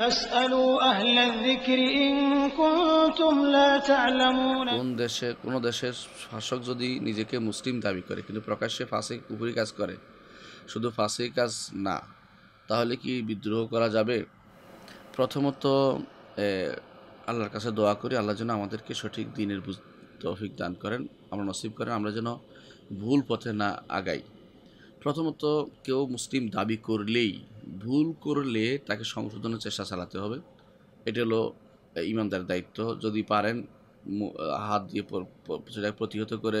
কোন দেশে কোন দেশের শাসক যদি নিজেকে মুসলিম দাবি করে কিন্তু প্রকাশ্যে ফাঁসে উপরি কাজ করে শুধু ফাঁসে কাজ না তাহলে কি বিদ্রোহ করা যাবে প্রথমত আল্লাহর কাছে দোয়া করি আল্লাহ যেন আমাদেরকে সঠিক দিনের বুঝ তৌফিক দান করেন আমরা নসিব করেন আমরা যেন ভুল পথে না আগাই প্রথমত কেউ মুসলিম দাবি করলেই ভুল করলে তাকে সংশোধনের চেষ্টা চালাতে হবে এটা হলো ইমানদার দায়িত্ব যদি পারেন হাত দিয়ে সেটাকে প্রতিহত করে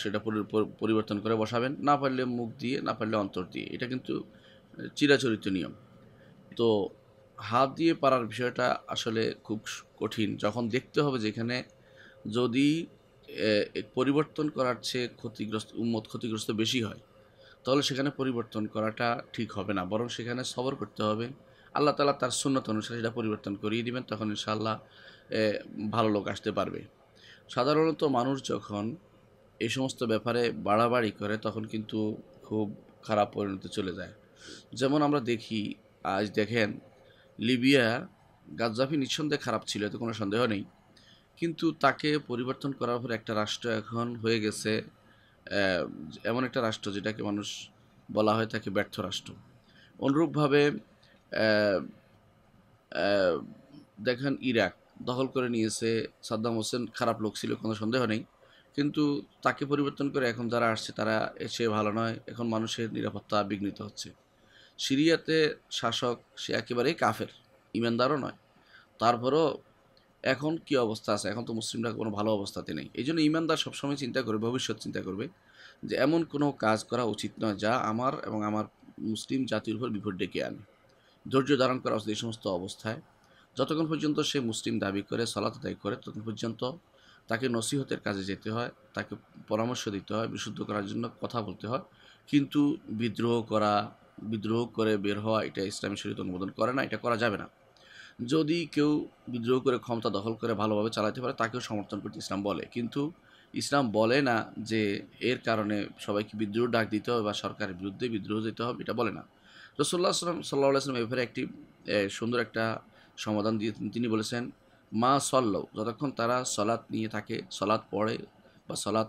সেটা পরিবর্তন করে বসাবেন না পারলে মুখ দিয়ে না পারলে অন্তর দিয়ে এটা কিন্তু চিরাচরিত নিয়ম তো হাত দিয়ে পারার বিষয়টা আসলে খুব কঠিন যখন দেখতে হবে যেখানে যদি পরিবর্তন করার চেয়ে ক্ষতিগ্রস্ত উন্মত ক্ষতিগ্রস্ত বেশি হয় তাহলে সেখানে পরিবর্তন করাটা ঠিক হবে না বরং সেখানে সবর করতে হবে আল্লাহ তালা তার সুন্নত অনুসারে সেটা পরিবর্তন করিয়ে দিবেন তখন ইনশাল্লাহ ভালো লোক আসতে পারবে সাধারণত মানুষ যখন এই সমস্ত ব্যাপারে বাড়াবাড়ি করে তখন কিন্তু খুব খারাপ পরিণতি চলে যায় যেমন আমরা দেখি আজ দেখেন লিবিয়া গাজ্জাফি নিঃসন্দেহে খারাপ ছিল এতে কোনো সন্দেহ নেই কিন্তু তাকে পরিবর্তন করার পর একটা রাষ্ট্র এখন হয়ে গেছে এমন একটা রাষ্ট্র যেটাকে মানুষ বলা হয় তাকে ব্যর্থ রাষ্ট্র অনুরূপভাবে দেখেন ইরাক দখল করে নিয়েছে সাদ্দাম হোসেন খারাপ লোক ছিল কোনো সন্দেহ নেই কিন্তু তাকে পরিবর্তন করে এখন যারা আসছে তারা এসে ভালো নয় এখন মানুষের নিরাপত্তা বিঘ্নিত হচ্ছে সিরিয়াতে শাসক সে একেবারেই কাফের ইমানদারও নয় তারপরও এখন কি অবস্থা আছে এখন তো মুসলিমরা কোনো ভালো অবস্থাতে নেই এই জন্য ইমানদার সবসময় চিন্তা করবে ভবিষ্যৎ চিন্তা করবে যে এমন কোনো কাজ করা উচিত নয় যা আমার এবং আমার মুসলিম জাতির উপর বিপদ ডেকে আনে ধৈর্য ধারণ করা উচিত এই সমস্ত অবস্থায় যতক্ষণ পর্যন্ত সে মুসলিম দাবি করে সলাত দায়ী করে ততক্ষণ পর্যন্ত তাকে নসিহতের কাজে যেতে হয় তাকে পরামর্শ দিতে হয় বিশুদ্ধ করার জন্য কথা বলতে হয় কিন্তু বিদ্রোহ করা বিদ্রোহ করে বের হওয়া এটা ইসলামী শরীর অনুমোদন করে না এটা করা যাবে না যদি কেউ বিদ্রোহ করে ক্ষমতা দখল করে ভালোভাবে চালাতে পারে তাকেও সমর্থন করতে ইসলাম বলে কিন্তু ইসলাম বলে না যে এর কারণে সবাইকে বিদ্রোহ ডাক দিতে হবে বা সরকারের বিরুদ্ধে বিদ্রোহ দিতে হবে এটা বলে না রসোল্লা আসলাম সাল্লাহ আসলাম এভাবে একটি সুন্দর একটা সমাধান দিয়ে তিনি বলেছেন মা সল্ল যতক্ষণ তারা সলাৎ নিয়ে থাকে সলাৎ পড়ে বা সলাৎ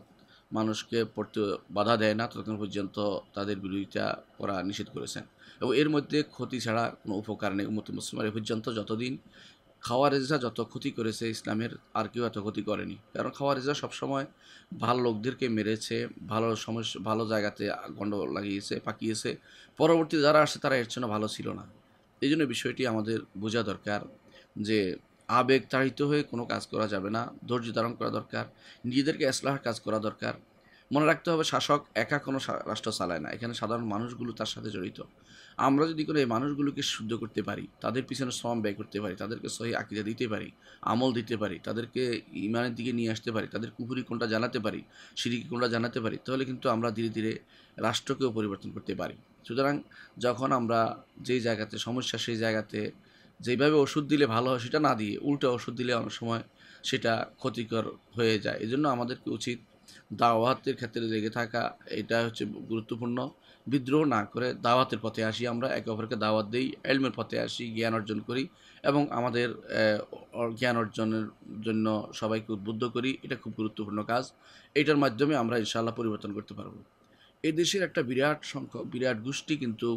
মানুষকে পড়তে বাধা দেয় না ততক্ষণ পর্যন্ত তাদের বিরোধিতা করা নিষেধ করেছেন এবং এর মধ্যে ক্ষতি ছাড়া কোনো উপকার নেই উম্মত মুসলিমার এ পর্যন্ত যতদিন খাওয়ারেজরা যত ক্ষতি করেছে ইসলামের আর কেউ এত ক্ষতি করেনি কারণ খাওয়ারেজরা সবসময় ভালো লোকদেরকে মেরেছে ভালো সমস্যা ভালো জায়গাতে গণ্ডগোল লাগিয়েছে পাকিয়েছে পরবর্তী যারা আসে তারা এর জন্য ভালো ছিল না এই জন্য বিষয়টি আমাদের বোঝা দরকার যে আবেগ তাড়িত হয়ে কোনো কাজ করা যাবে না ধৈর্য ধারণ করা দরকার নিজেদেরকে এসলাহার কাজ করা দরকার মনে রাখতে হবে শাসক একা কোনো রাষ্ট্র চালায় না এখানে সাধারণ মানুষগুলো তার সাথে জড়িত আমরা যদি কোনো এই মানুষগুলোকে শুদ্ধ করতে পারি তাদের পিছনে শ্রম ব্যয় করতে পারি তাদেরকে সহি আকিদা দিতে পারি আমল দিতে পারি তাদেরকে ইমানের দিকে নিয়ে আসতে পারি তাদের কুপুরি কোনটা জানাতে পারি সিঁড়ি কোনটা জানাতে পারি তাহলে কিন্তু আমরা ধীরে ধীরে রাষ্ট্রকেও পরিবর্তন করতে পারি সুতরাং যখন আমরা যেই জায়গাতে সমস্যা সেই জায়গাতে যেভাবে ওষুধ দিলে ভালো হয় সেটা না দিয়ে উল্টো ওষুধ দিলে অনেক সময় সেটা ক্ষতিকর হয়ে যায় এই জন্য আমাদেরকে উচিত দাওয়াতের ক্ষেত্রে লেগে থাকা এটা হচ্ছে গুরুত্বপূর্ণ বিদ্রোহ না করে দাওয়াতের পথে আসি আমরা একে অপরকে দাওয়াত দিই এলমের পথে আসি জ্ঞান অর্জন করি এবং আমাদের জ্ঞান অর্জনের জন্য সবাইকে উদ্বুদ্ধ করি এটা খুব গুরুত্বপূর্ণ কাজ এটার মাধ্যমে আমরা ইনশাল্লাহ পরিবর্তন করতে পারবো এদেশের একটা বিরাট সংখ্যক বিরাট গোষ্ঠী কিন্তু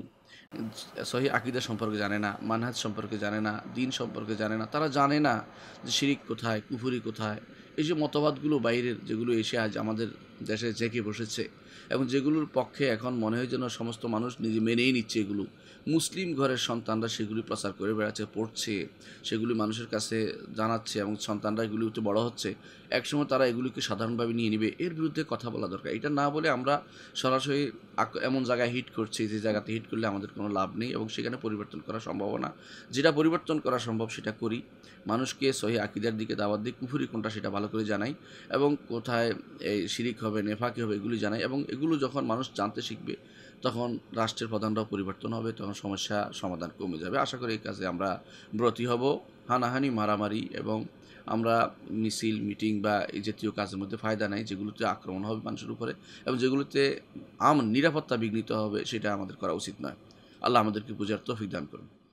সহি আকিদা সম্পর্কে জানে না মানহাজ সম্পর্কে জানে না দিন সম্পর্কে জানে না তারা জানে না যে শিরিক কোথায় কুফুরি কোথায় এই যে মতবাদগুলো বাইরের যেগুলো এসে আজ আমাদের দেশে জেঁকে বসেছে এবং যেগুলোর পক্ষে এখন মনে হয় যেন সমস্ত মানুষ নিজে মেনেই নিচ্ছে এগুলো মুসলিম ঘরের সন্তানরা সেগুলি প্রচার করে বেড়াচ্ছে পড়ছে সেগুলি মানুষের কাছে জানাচ্ছে এবং সন্তানরা এগুলি তো বড় হচ্ছে একসময় তারা এগুলিকে সাধারণভাবে নিয়ে নিবে এর বিরুদ্ধে কথা বলা দরকার এটা না বলে আমরা সরাসরি এমন জায়গায় হিট করছি যে জায়গাতে হিট করলে আমাদের কোনো লাভ নেই এবং সেখানে পরিবর্তন করা সম্ভাবনা যেটা পরিবর্তন করা সম্ভব সেটা করি মানুষকে সহি আকিদার দিকে দাওয়াত দিই কুফুরি কোনটা সেটা ভালো করে জানাই এবং কোথায় এই শিরিক হবে নেফাকি হবে এগুলি জানাই এবং এগুলো যখন মানুষ জানতে শিখবে তখন রাষ্ট্রের প্রধানরাও পরিবর্তন হবে তখন সমস্যা সমাধান কমে যাবে আশা করি এই কাজে আমরা ব্রতী হব হানাহানি মারামারি এবং আমরা মিছিল মিটিং বা এই জাতীয় কাজের মধ্যে ফায়দা নাই যেগুলোতে আক্রমণ হবে মানুষের উপরে এবং যেগুলোতে আম নিরাপত্তা বিঘ্নিত হবে সেটা আমাদের করা উচিত নয় আল্লাহ আমাদেরকে পূজার তফিক দান করুন